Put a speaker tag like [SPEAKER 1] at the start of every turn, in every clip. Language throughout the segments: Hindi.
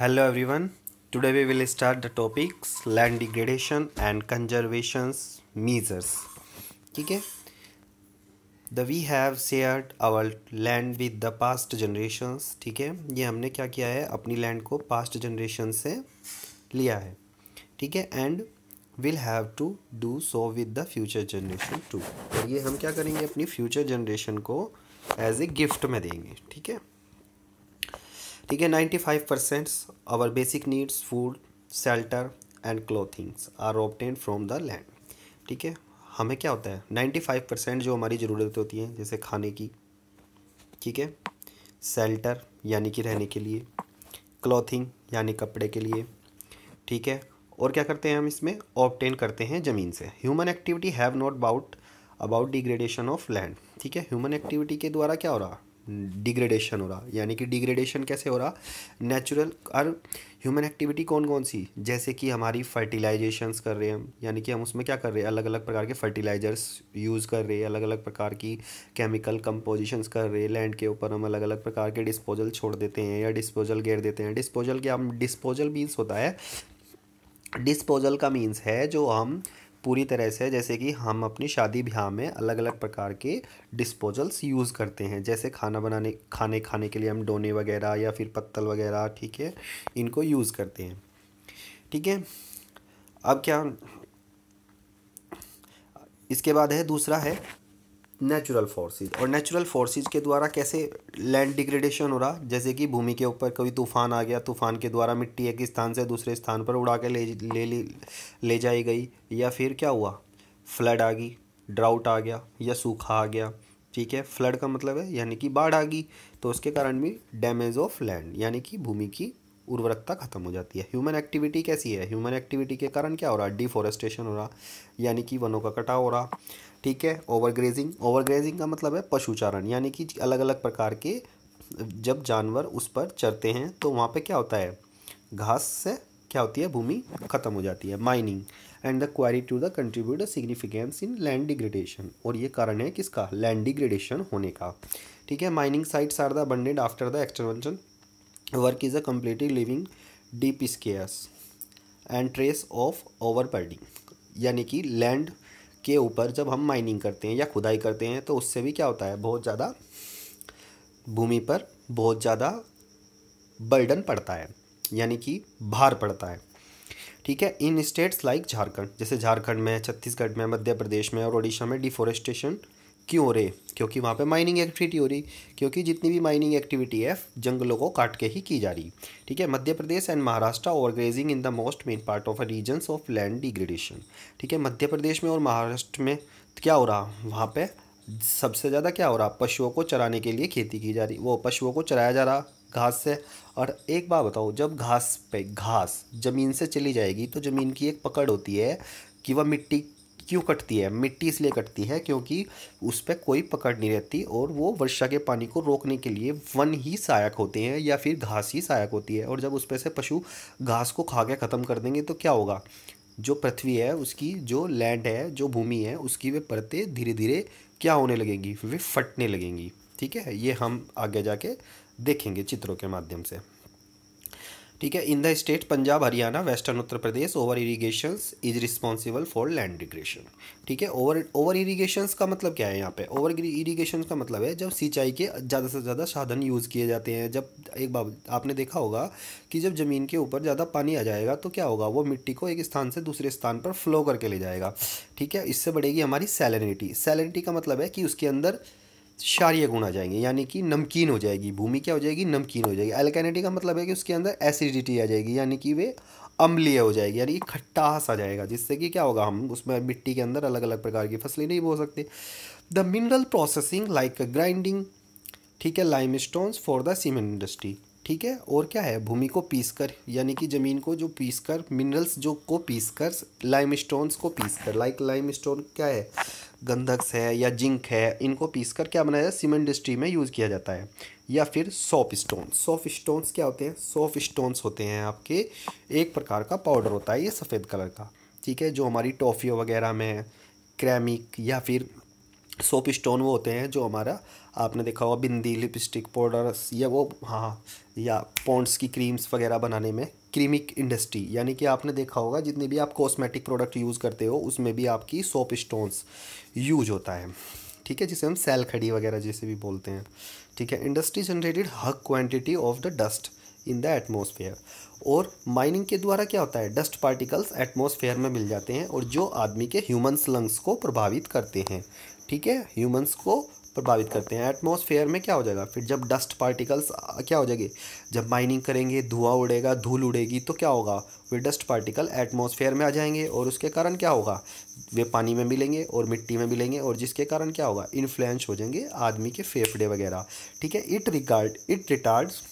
[SPEAKER 1] Hello everyone. Today we will start the topics land degradation and conservation measures. Okay. The we have share our land with the past generations ठीक है ये हमने क्या किया है अपनी लैंड को पास्ट जनरेशन से लिया है ठीक है and will have to do so with the future generation too ये हम क्या करेंगे अपनी फ्यूचर जनरेशन को एज ए गिफ्ट में देंगे ठीक है ठीक है ninety five percent our basic needs food shelter and clothings are obtain from the land ठीक है हमें क्या होता है नाइन्टी फाइव परसेंट जो हमारी ज़रूरत होती है जैसे खाने की ठीक है शेल्टर यानी कि रहने के लिए क्लॉथिंग यानी कपड़े के लिए ठीक है और क्या करते हैं हम इसमें ऑबटेन करते हैं ज़मीन से human activity have not about about degradation of land ठीक है ह्यूमन एक्टिविटी के द्वारा क्या हो रहा डिग्रेडेशन हो रहा यानी कि डिग्रेडेशन कैसे हो रहा नेचुरल और ह्यूमन एक्टिविटी कौन कौन सी जैसे कि हमारी फर्टिलाइजेशंस कर रहे हैं हम यानी कि हम उसमें क्या कर रहे हैं अलग अलग प्रकार के फर्टिलाइजर्स यूज़ कर रहे हैं अलग अलग प्रकार की केमिकल कंपोजिशंस कर रहे हैं लैंड के ऊपर हम अलग अलग प्रकार के डिस्पोजल छोड़ देते हैं या डिस्पोजल घेर देते हैं डिस्पोजल क्या हम डिस्पोजल मीन्स होता है डिस्पोजल का मीन्स है जो हम पूरी तरह से जैसे कि हम अपनी शादी ब्याह में अलग अलग प्रकार के डिस्पोजल्स यूज़ करते हैं जैसे खाना बनाने खाने खाने के लिए हम डोने वगैरह या फिर पत्तल वगैरह ठीक है इनको यूज़ करते हैं ठीक है अब क्या इसके बाद है दूसरा है नेचुरल फोर्सेज और नेचुरल फोर्सेज के द्वारा कैसे लैंड डिग्रेडेशन हो रहा जैसे कि भूमि के ऊपर कभी तूफान आ गया तूफान के द्वारा मिट्टी एक स्थान से दूसरे स्थान पर उड़ा के ले ले ले जाई गई या फिर क्या हुआ फ्लड आ गई ड्राउट आ गया या सूखा आ गया ठीक है फ्लड का मतलब है यानी कि बाढ़ आ गई तो उसके कारण भी डैमेज ऑफ लैंड यानी कि भूमि की उर्वरकता खत्म हो जाती है ह्यूमन एक्टिविटी कैसी है ह्यूमन एक्टिविटी के कारण क्या हो रहा है डिफॉरेस्टेशन हो रहा यानी कि वनों का कटाव हो रहा ठीक है ओवरग्रेजिंग ओवरग्रेजिंग का मतलब है पशुचारण यानी कि अलग अलग प्रकार के जब जानवर उस पर चरते हैं तो वहाँ पे क्या होता है घास से क्या होती है भूमि खत्म हो जाती है mining and the quarry to the contribute significance in land degradation और ये कारण है किसका लैंड डिग्रेडेशन होने का ठीक है mining sites are the abandoned after the excavation work is a completely leaving deep scars and traces of overburdening यानी कि लैंड के ऊपर जब हम माइनिंग करते हैं या खुदाई करते हैं तो उससे भी क्या होता है बहुत ज़्यादा भूमि पर बहुत ज़्यादा बर्डन पड़ता है यानी कि भार पड़ता है ठीक है इन स्टेट्स लाइक झारखंड जैसे झारखंड में छत्तीसगढ़ में मध्य प्रदेश में और उड़ीसा में डिफोरेस्टेशन क्यों हो रहे क्योंकि वहाँ पे माइनिंग एक्टिविटी हो रही क्योंकि जितनी भी माइनिंग एक्टिविटी है जंगलों को काट के ही की जा रही ठीक है मध्य प्रदेश एंड महाराष्ट्र और in the most main part of regions of land degradation ठीक है मध्य प्रदेश में और महाराष्ट्र में क्या हो रहा वहाँ पर सबसे ज़्यादा क्या हो रहा पशुओं को चराने के लिए खेती की जा रही वो पशुओं को चराया जा रहा घास से और एक बात बताओ जब घास पे घास ज़मीन से चली जाएगी तो ज़मीन की एक पकड़ होती है कि वह मिट्टी क्यों कटती है मिट्टी इसलिए कटती है क्योंकि उस पर कोई पकड़ नहीं रहती और वो वर्षा के पानी को रोकने के लिए वन ही सहायक होते हैं या फिर घास ही सहायक होती है और जब उस पर से पशु घास को खा के ख़त्म कर देंगे तो क्या होगा जो पृथ्वी है उसकी जो लैंड है जो भूमि है उसकी वे परतें धीरे धीरे क्या होने लगेंगी वे फटने लगेंगी ठीक है ये हम आगे जाके देखेंगे चित्रों के माध्यम से ठीक है in the state Punjab Haryana western Uttar Pradesh over irrigation is responsible for land degradation ठीक है ओवर ओवर इरीगेशन का मतलब क्या है यहाँ पे ओवर इरीगेशन का मतलब है जब सिंचाई के ज़्यादा से ज़्यादा साधन यूज़ किए जाते हैं जब एक बात आपने देखा होगा कि जब ज़मीन के ऊपर ज़्यादा पानी आ जाएगा तो क्या होगा वो मिट्टी को एक स्थान से दूसरे स्थान पर फ्लो करके ले जाएगा ठीक है इससे बढ़ेगी हमारी सैलिनिटी सैलिनिटी का मतलब है कि उसके अंदर क्षारिय गुण आ जाएंगे यानी कि नमकीन हो जाएगी भूमि क्या हो जाएगी नमकीन हो जाएगी एल्केनेटी का मतलब है कि उसके अंदर एसिडिटी आ जाएगी यानी कि वे अम्लीय हो जाएगी यानी कि खट्टास आ जाएगा जिससे कि क्या होगा हम उसमें मिट्टी के अंदर अलग अलग प्रकार की फसलें नहीं बो सकते the mineral processing like grinding ठीक है limestones for the cement industry ठीक है और क्या है भूमि को पीस कर यानी कि ज़मीन को जो पीस कर मिनरल्स जो को पीस कर लाइम स्टोन्स को पीस कर लाइक लाइम स्टोन क्या है गंधक्स है या जिंक है इनको पीस कर क्या बनाया जाता है सीमेंट इंडस्ट्री में यूज़ किया जाता है या फिर सॉफ स्टोन सॉफ स्टोन्स क्या होते हैं सॉफ स्टोन्स होते हैं आपके एक प्रकार का पाउडर होता है ये सफ़ेद कलर का ठीक है जो हमारी टॉफ़ी वगैरह में क्रैमिक या फिर सोप स्टोन वो होते हैं जो हमारा आपने देखा होगा बिंदी लिपस्टिक पाउडर या वो हाँ या पॉन्ड्स की क्रीम्स वगैरह बनाने में क्रीमिक इंडस्ट्री यानी कि आपने देखा होगा जितने भी आप कॉस्मेटिक प्रोडक्ट यूज़ करते हो उसमें भी आपकी सोप स्टोन्स यूज होता है ठीक है जिसे हम सेल खड़ी वगैरह जैसे भी बोलते हैं ठीक है industry generated huge quantity of the dust in the atmosphere और माइनिंग के द्वारा क्या होता है डस्ट पार्टिकल्स एटमोसफेयर में मिल जाते हैं और जो आदमी के ह्यूमन्स लंग्स को प्रभावित करते हैं ठीक है ह्यूमंस को प्रभावित करते हैं एटमॉस्फेयर में क्या हो जाएगा फिर जब डस्ट पार्टिकल्स क्या हो जाएंगे जब माइनिंग करेंगे धुआं उड़ेगा धूल उड़ेगी तो क्या होगा वे डस्ट पार्टिकल एटमॉस्फेयर में आ जाएंगे और उसके कारण क्या होगा वे पानी में मिलेंगे और मिट्टी में मिलेंगे और जिसके कारण क्या होगा इन्फ्लुएंस हो जाएंगे आदमी के फेफड़े वगैरह ठीक है it regard it retards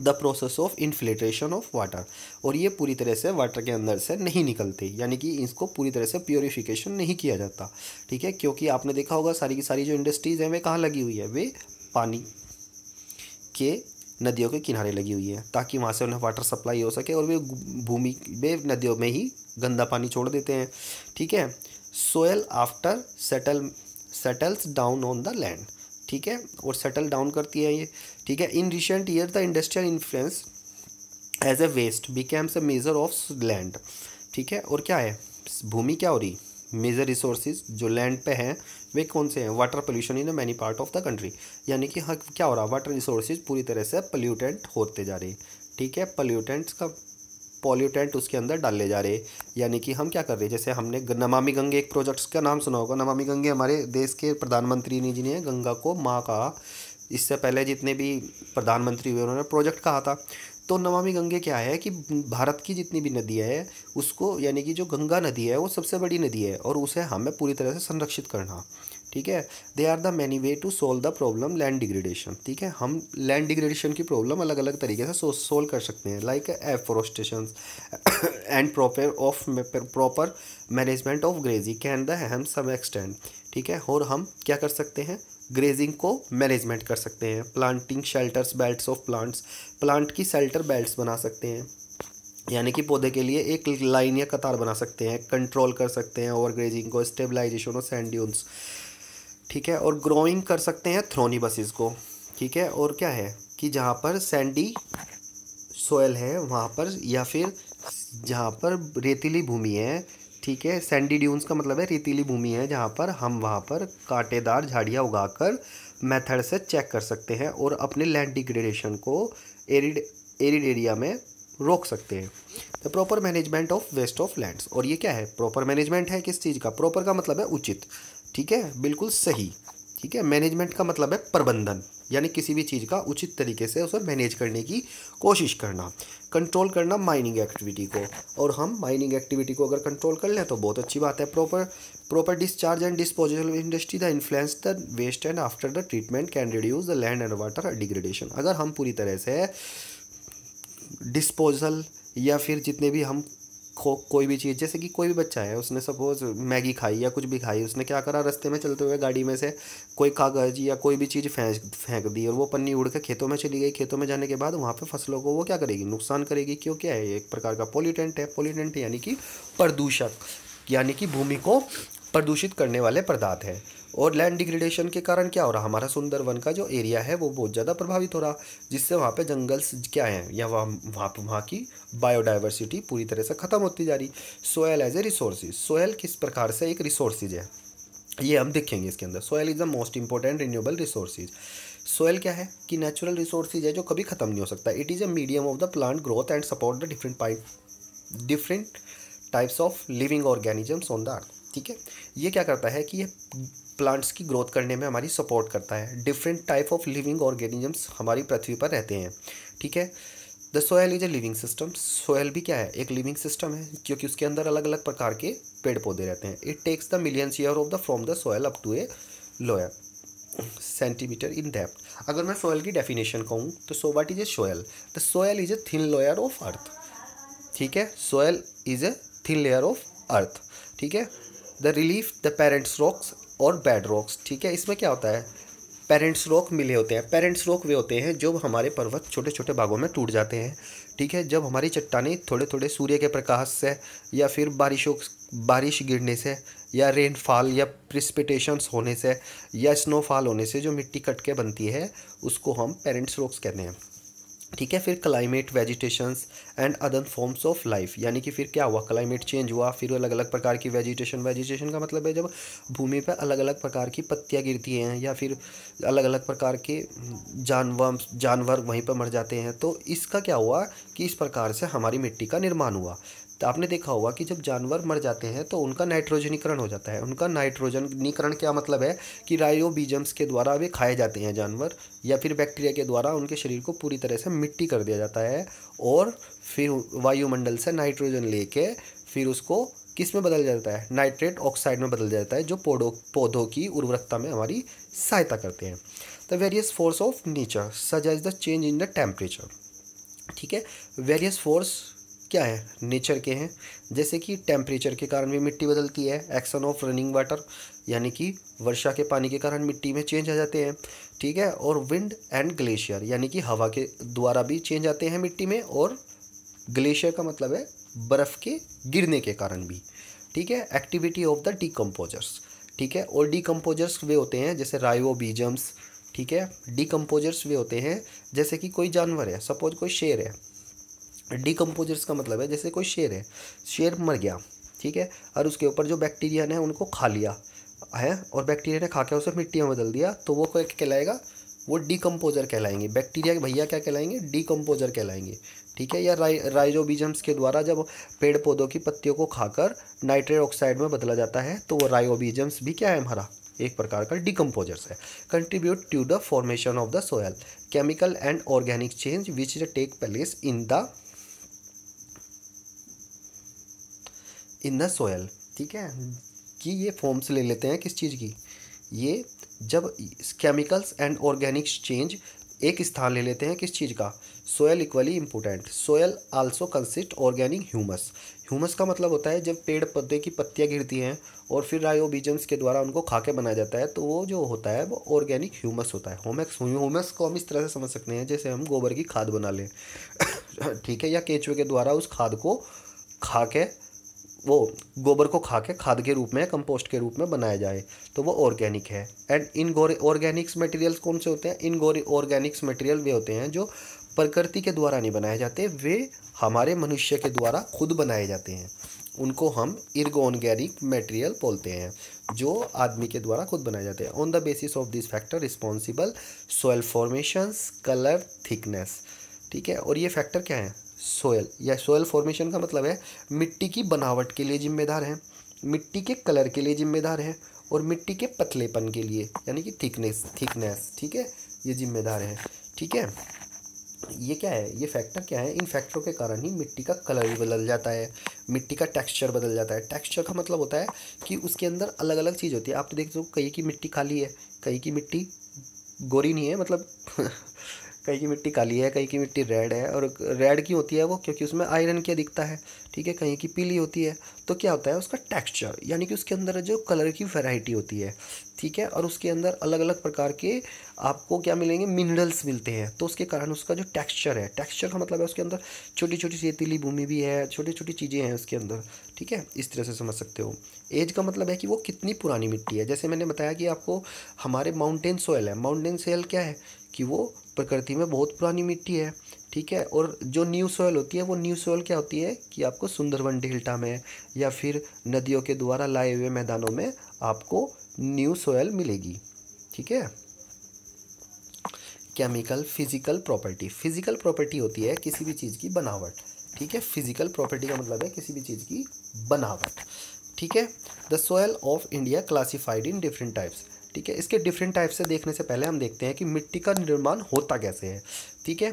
[SPEAKER 1] the process of infiltration of water और ये पूरी तरह से वाटर के अंदर से नहीं निकलते यानी कि इसको पूरी तरह से प्योरीफिकेशन नहीं किया जाता ठीक है क्योंकि आपने देखा होगा सारी की सारी जो इंडस्ट्रीज़ हैं वे कहाँ लगी हुई है वे पानी के नदियों के किनारे लगी हुई है ताकि वहाँ से उन्हें वाटर सप्लाई हो सके और वे भूमि वे नदियों में ही गंदा पानी छोड़ देते हैं ठीक है soil after settle settles down on the land ठीक है और सेटल डाउन करती है ये ठीक है in recent year the industrial influence as a waste becomes a major of land ठीक है और क्या है भूमि क्या हो रही मेजर रिसोर्सेज जो लैंड पे हैं वे कौन से हैं water pollution in many part of the country यानी कि हाँ क्या हो रहा है वाटर रिसोर्सेज पूरी तरह से पल्यूटेंट होते जा रहे ठीक है पल्यूटेंट्स का पॉल्यूटेंट उसके अंदर डाले जा रहे यानी कि हम क्या कर रहे हैं जैसे हमने नमामि गंगे एक प्रोजेक्ट्स का नाम सुना होगा नमामि गंगे हमारे देश के प्रधानमंत्री ने गंगा को माँ का इससे पहले जितने भी प्रधानमंत्री हुए उन्होंने प्रोजेक्ट कहा था तो नमामि गंगे क्या है कि भारत की जितनी भी नदियाँ हैं उसको यानी कि जो गंगा नदी है वो सबसे बड़ी नदी है और उसे हमें पूरी तरह से संरक्षित करना ठीक है they are the many way to solve the problem land degradation ठीक है हम लैंड डिग्रेडेशन की प्रॉब्लम अलग अलग तरीके से सोल्व कर सकते हैं like afforestation and proper of proper management of grazing can the हेम सम एक्सटेंड ठीक है और हम क्या कर सकते हैं ग्रेजिंग को मैनेजमेंट कर सकते हैं planting shelters belt of plants plant की शेल्टर बेल्ट्स बना सकते हैं यानी कि पौधे के लिए एक लाइन या कतार बना सकते हैं कंट्रोल कर सकते हैं ओवर ग्रेजिंग को स्टेबलाइजेशन और सैंड्यून्स ठीक है और ग्रोइंग कर सकते हैं थ्रोनी बसेस को ठीक है और क्या है कि जहाँ पर सैंडी सोयल है वहाँ पर या फिर जहाँ पर रेतीली भूमि है ठीक है सैंडी ड्यून्स का मतलब है रेतीली भूमि है जहाँ पर हम वहाँ पर कांटेदार झाड़ियाँ उगाकर मेथड से चेक कर सकते हैं और अपने लैंड डिग्रेडेशन को एरिड एरिड एरिया में रोक सकते हैं the proper management of waste of lands और ये क्या है प्रॉपर मैनेजमेंट है किस चीज़ का प्रॉपर का मतलब है उचित ठीक है बिल्कुल सही ठीक है मैनेजमेंट का मतलब है प्रबंधन यानी किसी भी चीज़ का उचित तरीके से उसे मैनेज करने की कोशिश करना कंट्रोल करना माइनिंग एक्टिविटी को और हम माइनिंग एक्टिविटी को अगर कंट्रोल कर लें तो बहुत अच्छी बात है proper proper discharge and disposal industry the influence the waste and after the treatment can reduce the land and water degradation अगर हम पूरी तरह से डिस्पोजल या फिर जितने भी हम खो कोई भी चीज़ जैसे कि कोई भी बच्चा है उसने सपोज़ मैगी खाई या कुछ भी खाई उसने क्या करा रास्ते में चलते हुए गाड़ी में से कोई कागज़ या कोई भी चीज़ फेंक फेंक दी और वो पन्नी उड़ के खेतों में चली गई खेतों में जाने के बाद वहाँ पे फसलों को वो क्या करेगी नुकसान करेगी क्यों क्या है एक प्रकार का पोल्यूटेंट है पोल्यूटेंट यानी कि प्रदूषक यानी कि भूमि को प्रदूषित करने वाले पदार्थ हैं और लैंड डिग्रेडेशन के कारण क्या हो रहा हमारा वन का जो एरिया है वो बहुत ज़्यादा प्रभावित हो रहा जिससे वहाँ पे जंगल्स क्या हैं या वहाँ वहाँ पर वहाँ की बायोडाइवर्सिटी पूरी तरह से ख़त्म होती जा रही soil as a resources soil किस प्रकार से एक रिसोर्सेज है ये हम देखेंगे इसके अंदर soil is the most important renewable resources soil क्या है कि नेचुरल रिसोर्सेज है जो कभी ख़त्म नहीं हो सकता it is a medium of the plant growth and support the different pipe different types of living organisms on the earth ठीक है ये क्या करता है कि ये प्लांट्स की ग्रोथ करने में हमारी सपोर्ट करता है different type of living organisms हमारी पृथ्वी पर रहते हैं ठीक है the soil is a living system soil भी क्या है एक लिविंग सिस्टम है क्योंकि उसके अंदर अलग अलग प्रकार के पेड़ पौधे रहते हैं it takes the millions year of the from the soil up to a layer centimetre in depth अगर मैं सोयल की डेफिनेशन कहूँ तो so what is a soil the soil is a thin layer of earth ठीक है soil is a thin layer of earth ठीक है the relief the parents rocks और बैड रॉक्स ठीक है इसमें क्या होता है पेरेंट्स रॉक मिले होते हैं पेरेंट्स रॉक वे होते हैं जो हमारे पर्वत छोटे छोटे भागों में टूट जाते हैं ठीक है जब हमारी चट्टाने थोड़े थोड़े सूर्य के प्रकाश से या फिर बारिशों बारिश गिरने से या रेनफॉल या प्रिस्पिटेशंस होने से या स्नोफॉल होने से जो मिट्टी कट के बनती है उसको हम पेरेंट्स रॉक्स कहते हैं ठीक है फिर climate vegetations and other forms of life यानी कि फिर क्या हुआ क्लाइमेट चेंज हुआ फिर अलग अलग प्रकार की वेजिटेशन वेजिटेशन का मतलब है जब भूमि पर अलग अलग प्रकार की पत्तियाँ गिरती हैं या फिर अलग अलग प्रकार के जानवर जानवर वहीं पर मर जाते हैं तो इसका क्या हुआ कि इस प्रकार से हमारी मिट्टी का निर्माण हुआ तो आपने देखा होगा कि जब जानवर मर जाते हैं तो उनका नाइट्रोजनीकरण हो जाता है उनका नाइट्रोजनीकरण क्या मतलब है कि रायोबीजम्स के द्वारा वे खाए जाते हैं जानवर या फिर बैक्टीरिया के द्वारा उनके शरीर को पूरी तरह से मिट्टी कर दिया जाता है और फिर वायुमंडल से नाइट्रोजन ले फिर उसको किस में बदल जाता है नाइट्रेट ऑक्साइड में बदल जाता है जो पौधों पौधों की उर्वरकता में हमारी सहायता करते हैं the various force of nature such as the change in the temperature ठीक है वेरियस फोर्स क्या है नेचर के हैं जैसे कि टेम्परेचर के कारण भी मिट्टी बदलती है एक्शन ऑफ रनिंग वाटर यानी कि वर्षा के पानी के कारण मिट्टी में चेंज आ जाते हैं ठीक है और विंड एंड ग्लेशियर यानी कि हवा के द्वारा भी चेंज आते हैं मिट्टी में और ग्लेशियर का मतलब है बर्फ़ के गिरने के कारण भी ठीक है एक्टिविटी ऑफ द डिकम्पोजर्स ठीक है और डिकम्पोजर्स वे होते हैं जैसे रायोबीजम्स ठीक है डिकम्पोजर्स वे होते हैं जैसे कि कोई जानवर है सपोज कोई शेर है डिकम्पोजर्स का मतलब है जैसे कोई शेर है शेर मर गया ठीक है और उसके ऊपर जो बैक्टीरिया ने उनको खा लिया है और बैक्टीरिया ने खा के उसे मिट्टी में बदल दिया तो वो क्या कहलाएगा वो डिकम्पोजर कहलाएंगे बैक्टीरिया के भैया क्या कहलाएंगे डिकम्पोजर कहलाएंगे ठीक है या राइ राइजोबीजम्स के द्वारा जब पेड़ पौधों की पत्तियों को खाकर नाइट्रेट ऑक्साइड में बदला जाता है तो वो राइजोबीजम्स भी क्या है हमारा एक प्रकार का डिकम्पोजर्स है contribute to the formation of the soil chemical and organic change which take place in the in the soil ठीक है कि ये फॉर्म्स ले लेते हैं किस चीज़ की ये जब केमिकल्स एंड ऑर्गेनिक्स चेंज एक स्थान ले लेते हैं किस चीज़ का soil equally important soil also consist organic humus humus का मतलब होता है जब पेड़ पौधे की पत्तियाँ गिरती हैं और फिर रायोबीजम्स के द्वारा उनको खा के बनाया जाता है तो वो जो होता है वो ऑर्गेनिक ह्यूमस होता है होमेक्स ह्यूमस को हम इस तरह से समझ सकते हैं जैसे हम गोबर की खाद बना लें ठीक है या केचुए के द्वारा उस खाद को खा के वो गोबर को खा के खाद के रूप में कंपोस्ट के रूप में बनाया जाए तो वो ऑर्गेनिक है एंड इन गोरे ऑर्गेनिक्स मटेरियल्स कौन से होते हैं इन गोरे ऑर्गेनिक्स मटेरियल वे होते हैं जो प्रकृति के द्वारा नहीं बनाए जाते वे हमारे मनुष्य के द्वारा खुद बनाए जाते हैं उनको हम इर्गोनगैनिक मटेरियल बोलते हैं जो आदमी के द्वारा खुद बनाए जाते हैं on the basis of this factor responsible soil formations colour thickness ठीक है और ये फैक्टर क्या है सोयल या सोयल फॉर्मेशन का मतलब है मिट्टी की बनावट के लिए जिम्मेदार हैं मिट्टी के कलर के लिए जिम्मेदार हैं और मिट्टी के पतलेपन के लिए यानी कि थिकनेस थिकनेस ठीक है ये जिम्मेदार है ठीक है ये क्या है ये फैक्टर क्या है इन फैक्टरों के कारण ही मिट्टी का कलर भी बदल जाता है मिट्टी का टेक्सचर बदल जाता है टेक्सचर का मतलब होता है कि उसके अंदर अलग अलग चीज़ होती है आप तो देख सको कहीं की मिट्टी खाली है कहीं की मिट्टी गोरी नहीं है मतलब कहीं की मिट्टी काली है कहीं की मिट्टी रेड है और रेड की होती है वो क्योंकि उसमें आयरन क्या दिखता है ठीक है कहीं की पीली होती है तो क्या होता है उसका टेक्स्चर यानी कि उसके अंदर जो कलर की वेराइटी होती है ठीक है और उसके अंदर अलग अलग प्रकार के आपको क्या मिलेंगे मिनरल्स मिलते हैं तो उसके कारण उसका जो टेक्स्चर है टेक्स्चर का मतलब है उसके अंदर छोटी छोटी रेतीली भूमि भी है छोटी छोटी चीज़ें हैं उसके अंदर ठीक है इस तरह से समझ सकते हो एज का मतलब है कि वो कितनी पुरानी मिट्टी है जैसे मैंने बताया कि आपको हमारे माउंटेन सोयल है माउंटेन सोयल क्या है कि वो प्रकृति में बहुत पुरानी मिट्टी है ठीक है और जो न्यू सॉयल होती है वो न्यू सॉयल क्या होती है कि आपको सुंदरवन डेल्टा में या फिर नदियों के द्वारा लाए हुए मैदानों में आपको न्यू सॉयल मिलेगी ठीक है chemical physical property physical property होती है किसी भी चीज़ की बनावट ठीक है फिजिकल प्रॉपर्टी का मतलब है किसी भी चीज़ की बनावट ठीक है the soil of India classified in different types ठीक है इसके डिफरेंट टाइप से देखने से पहले हम देखते हैं कि मिट्टी का निर्माण होता कैसे है ठीक है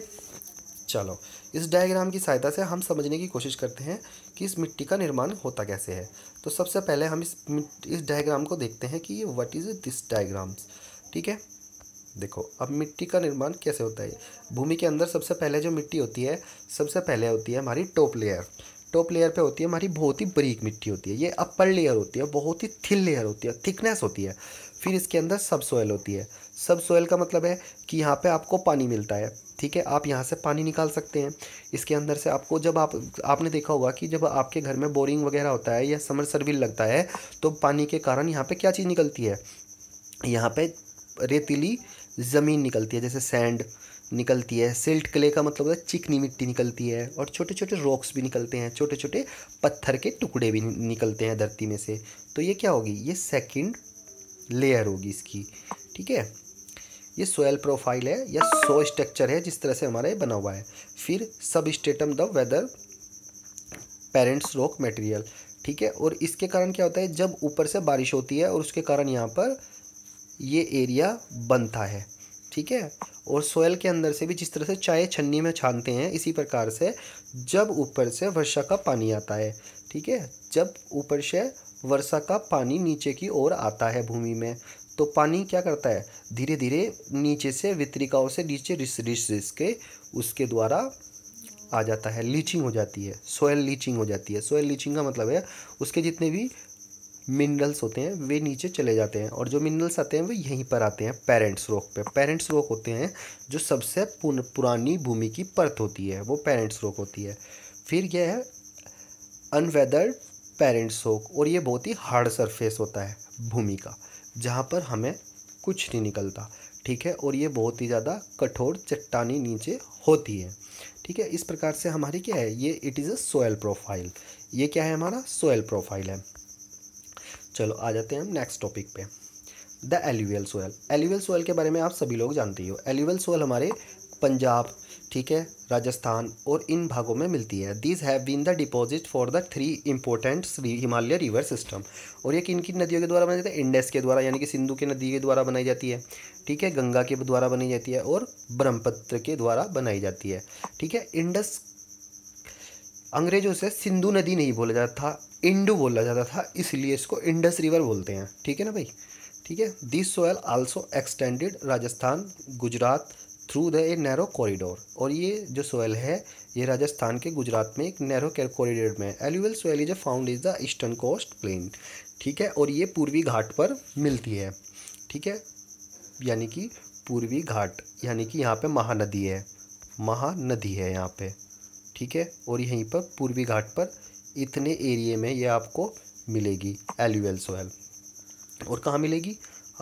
[SPEAKER 1] चलो इस डायग्राम की सहायता से हम समझने की कोशिश करते हैं कि इस मिट्टी का निर्माण होता कैसे है तो सबसे पहले हम इस इस डायग्राम को देखते हैं कि ये व्हाट इज़ दिस डायग्राम्स ठीक है देखो अब मिट्टी का निर्माण कैसे होता है भूमि के अंदर सबसे पहले जो मिट्टी होती है सबसे पहले होती है हमारी टॉप लेयर टॉप लेयर पे होती है हमारी बहुत ही बरीक मिट्टी होती है ये अपर लेयर होती है बहुत ही थिन लेयर होती है थिकनेस होती है फिर इसके अंदर सब सोयल होती है सब सोयल का मतलब है कि यहाँ पे आपको पानी मिलता है ठीक है आप यहाँ से पानी निकाल सकते हैं इसके अंदर से आपको जब आप आपने देखा होगा कि जब आपके घर में बोरिंग वगैरह होता है या समर सर्विल लगता है तो पानी के कारण यहाँ पर क्या चीज़ निकलती है यहाँ पर रेतीली ज़मीन निकलती है जैसे सैंड निकलती है सिल्ट क्ले का मतलब होता है चिकनी मिट्टी निकलती है और छोटे छोटे रॉक्स भी निकलते हैं छोटे छोटे पत्थर के टुकड़े भी निकलते हैं धरती में से तो ये क्या होगी ये सेकंड लेयर होगी इसकी ठीक है ये सोयल प्रोफाइल है या सो स्ट्रक्चर है जिस तरह से हमारा ये बना हुआ है फिर सब स्टेटम the weather parents rock material ठीक है और इसके कारण क्या होता है जब ऊपर से बारिश होती है और उसके कारण यहाँ पर ये एरिया बनता है ठीक है और सोयल के अंदर से भी जिस तरह से चाय छन्नी में छानते हैं इसी प्रकार से जब ऊपर से वर्षा का पानी आता है ठीक है जब ऊपर से वर्षा का पानी नीचे की ओर आता है भूमि में तो पानी क्या करता है धीरे धीरे नीचे से वितरिकाओं से नीचे रिस रिस रिस के उसके द्वारा आ जाता है लीचिंग हो जाती है सोयल लीचिंग हो जाती है सोयल लीचिंग का मतलब है उसके जितने भी मिनरल्स होते हैं वे नीचे चले जाते हैं और जो मिनरल्स आते हैं वे यहीं पर आते हैं पेरेंट्स रोक पे पेरेंट्स रोक होते हैं जो सबसे पुरानी भूमि की परत होती है वो पेरेंट्स रोक होती है फिर यह है अनवेदर्ड पेरेंट सोक और ये बहुत ही हार्ड सरफेस होता है भूमि का जहाँ पर हमें कुछ नहीं निकलता ठीक है और ये बहुत ही ज़्यादा कठोर चट्टानी नीचे होती है ठीक है इस प्रकार से हमारी क्या है ये it is a soil profile ये क्या है हमारा सोयल प्रोफाइल है चलो आ जाते हैं हम नेक्स्ट टॉपिक पे the alluvial soil alluvial soil के बारे में आप सभी लोग जानते हो एलिवियल सोयल हमारे पंजाब ठीक है राजस्थान और इन भागों में मिलती है these have been the deposit for the three important Himalaya river system और ये किन किन नदियों के द्वारा बनाई जाती है इंडस के द्वारा यानी कि सिंधु की नदी के द्वारा बनाई जाती है ठीक है गंगा के द्वारा बनाई जाती है और ब्रह्मपुत्र के द्वारा बनाई जाती है ठीक है इंडस अंग्रेजों से सिंधु नदी नहीं बोला जाता था इंडू बोला जाता था इसलिए इसको इंडस रिवर बोलते हैं ठीक है ना भाई ठीक है this soil also extended Rajasthan Gujarat through the a narrow corridor और ये जो सोयल है ये राजस्थान के गुजरात में एक नैरो कॉरिडोर में है alluvial soil is a found is the eastern coast plain ठीक है और ये पूर्वी घाट पर मिलती है ठीक है यानी कि पूर्वी घाट यानी कि यहाँ पे महानदी है महानदी है यहाँ पे ठीक है और यहीं पर पूर्वी घाट पर इतने एरिए में ये आपको मिलेगी एल्यूएल सोयल और कहाँ मिलेगी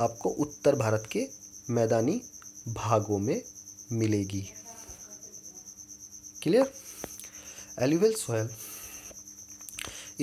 [SPEAKER 1] आपको उत्तर भारत के मैदानी भागों में मिलेगी clear alluvial soil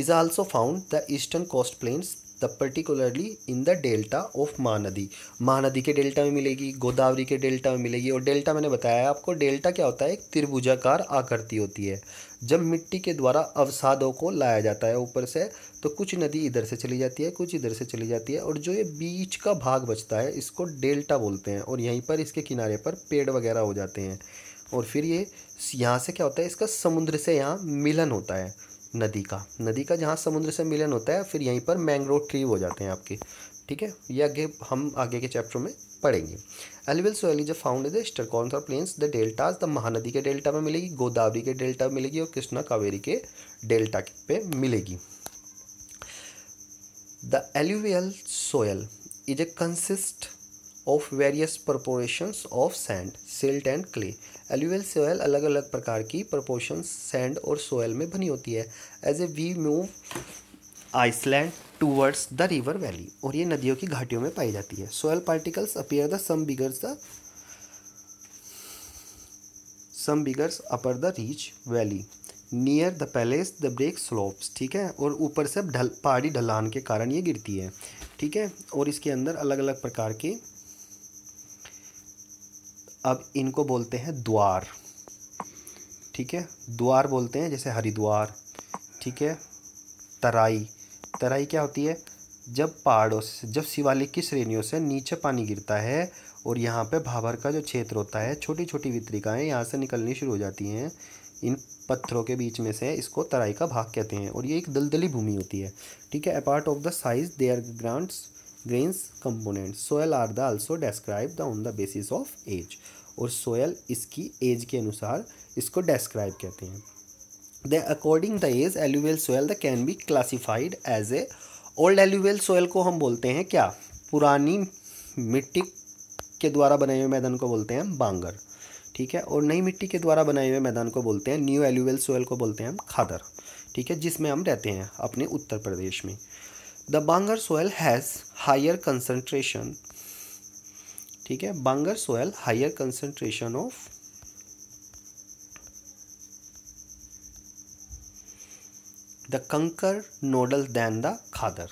[SPEAKER 1] is also found the eastern coast plains particularly in the delta of Mahanadi Mahanadi के डेल्टा में मिलेगी गोदावरी के डेल्टा में मिलेगी और डेल्टा मैंने बताया आपको डेल्टा क्या होता है एक त्रिभुजाकार आकृति होती है जब मिट्टी के द्वारा अवसादों को लाया जाता है ऊपर से तो कुछ नदी इधर से चली जाती है कुछ इधर से चली जाती है और जो ये बीच का भाग बचता है इसको डेल्टा बोलते हैं और यहीं पर इसके किनारे पर पेड़ वगैरह हो जाते हैं और फिर ये यहाँ से क्या होता है इसका समुद्र से यहाँ मिलन होता है नदी का नदी का जहाँ समुद्र से मिलन होता है फिर यहीं पर मैंग्रोव ट्री हो जाते हैं आपके ठीक है ये आगे हम आगे के चैप्टर में पढ़ेंगे एलिवल सोयल जब फाउंड द स्टरकॉन्स और plains the deltas the Mahanadi के डेल्टा में मिलेगी गोदावरी के डेल्टा में मिलेगी और कृष्णा कावेरी के डेल्टा पे मिलेगी the alluvial soil is a consist of various proportion of sand silt and clay alluvial soil अलग अलग प्रकार की प्रपोशन सैंड और सोयल में बनी होती है as a we move island towards the river valley और ये नदियों की घाटियों में पाई जाती है soil particles appear the some bigger the some bigger upper the reach valley near the palace the break slopes ठीक है और ऊपर से ढल, पहाड़ी ढलान के कारण ये गिरती है ठीक है और इसके अंदर अलग अलग प्रकार के अब इनको बोलते हैं द्वार ठीक है द्वार बोलते हैं जैसे हरिद्वार ठीक है तराई तराई क्या होती है जब पहाड़ों से जब शिवालिक की श्रेणियों से नीचे पानी गिरता है और यहाँ पे भाभर का जो क्षेत्र होता है छोटी छोटी वितरिकाएँ यहाँ से निकलनी शुरू हो जाती हैं इन पत्थरों के बीच में से इसको तराई का भाग कहते हैं और ये एक दलदली भूमि होती है ठीक है apart of the size they are ग्रांड्स grains components soil are the also described on the basis of age और soil इसकी age के अनुसार इसको describe कहते हैं the according the age alluvial soil the can be classified as a old alluvial soil को हम बोलते हैं क्या पुरानी मिट्टी के द्वारा बनाए हुए मैदान को बोलते हैं बांगर ठीक है और नई मिट्टी के द्वारा बनाए हुए मैदान को बोलते हैं न्यू एल्यूवेल सोयल को बोलते हैं हम खादर ठीक है जिसमें हम रहते हैं अपने उत्तर प्रदेश में the Bangar soil has higher concentration ठीक है Bangar soil higher concentration of the kankar nodule than the Khadar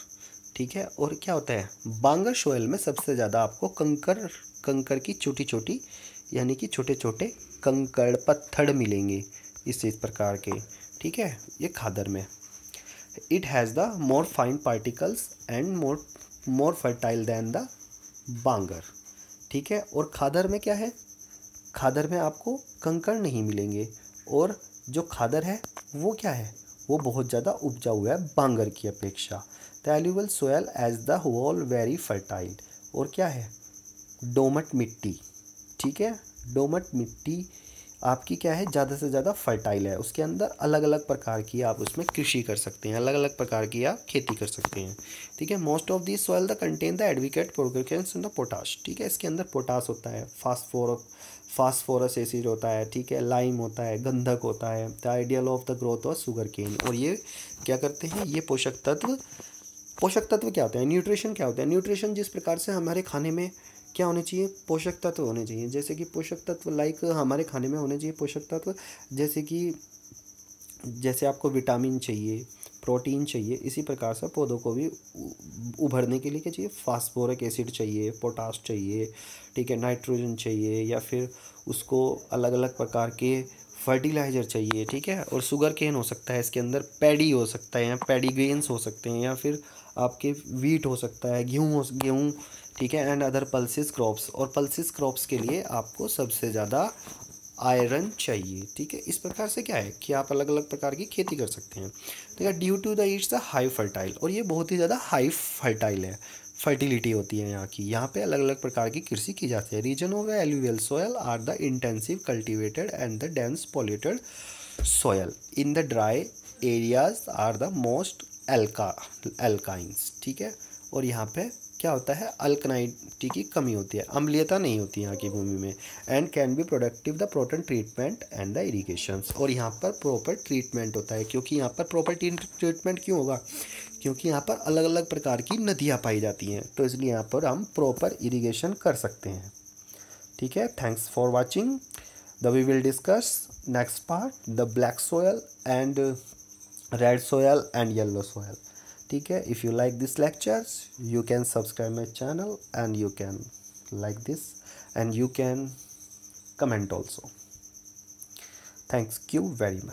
[SPEAKER 1] ठीक है और क्या होता है बांगर सोयल में सबसे ज़्यादा आपको कंकर कंकर की छोटी छोटी यानी कि छोटे छोटे कंकड़ पत्थर मिलेंगे इस इस प्रकार के ठीक है ये खादर में it has the more fine particles and more more fertile than the Bangar ठीक है और खादर में क्या है खादर में आपको कंकड़ नहीं मिलेंगे और जो खादर है वो क्या है वो बहुत ज़्यादा उपजा हुआ है बांगर की अपेक्षा द एल्यूबल soil as the whole very fertile और क्या है डोमट मिट्टी ठीक है डोमट मिट्टी आपकी क्या है ज़्यादा से ज़्यादा फर्टाइल है उसके अंदर अलग अलग प्रकार की आप उसमें कृषि कर सकते हैं अलग अलग प्रकार की आप खेती कर सकते हैं ठीक है most of this soil the contain the adequate proportions in the potash ठीक है इसके अंदर पोटाश होता है फास्फोर फास्फोरस एसिड होता है ठीक है लाइम होता है गंधक होता है the ideal of the growth of sugarcane और ये क्या करते हैं ये पोषक तत्व पोषक तत्व क्या होते हैं न्यूट्रिशन क्या होता है न्यूट्रिशन जिस प्रकार से हमारे खाने में क्या होने चाहिए पोषक तत्व होने चाहिए जैसे कि पोषक तत्व लाइक हमारे खाने में होने चाहिए पोषक तत्व जैसे कि जैसे आपको विटामिन चाहिए प्रोटीन चाहिए इसी प्रकार से पौधों को भी उभरने के लिए क्या चाहिए फास्फोरिक एसिड चाहिए पोटास चाहिए ठीक है नाइट्रोजन चाहिए या फिर उसको अलग अलग प्रकार के फर्टिलाइज़र चाहिए ठीक है और शुगर केन हो सकता है इसके अंदर पैडी हो सकता है या पैडी ग्रेन्स हो सकते हैं या फिर आपके वीट हो सकता है गेहूँ गेहूँ ठीक है एंड अदर पल्सिस क्रॉप्स और पल्सिस क्रॉप्स के लिए आपको सबसे ज़्यादा आयरन चाहिए ठीक है इस प्रकार से क्या है कि आप अलग अलग प्रकार की खेती कर सकते हैं ठीक है due to the its the high fertile और ये बहुत ही ज़्यादा हाई फर्टाइल है फर्टिलिटी होती है यहाँ की यहाँ पे अलग अलग प्रकार की कृषि की जाती है region of alluvial soil are the intensive cultivated and the dense polluted soil in the dry areas are the most एल्का एल्काइंस ठीक है और यहाँ पे क्या होता है अल्कनाइटी की कमी होती है अम्लियता नहीं होती यहाँ की भूमि में and can be productive the proper treatment and the irrigation और यहाँ पर प्रॉपर ट्रीटमेंट होता है क्योंकि यहाँ पर प्रॉपर ट्रीटमेंट क्यों होगा क्योंकि यहाँ पर अलग अलग प्रकार की नदियाँ पाई जाती हैं तो इसलिए यहाँ पर हम प्रॉपर इरीगेशन कर सकते हैं ठीक है thanks for watching the we will discuss next part the black soil and red soil and yellow soil okay if you like these lectures you can subscribe my channel and you can like this and you can comment also thanks you very much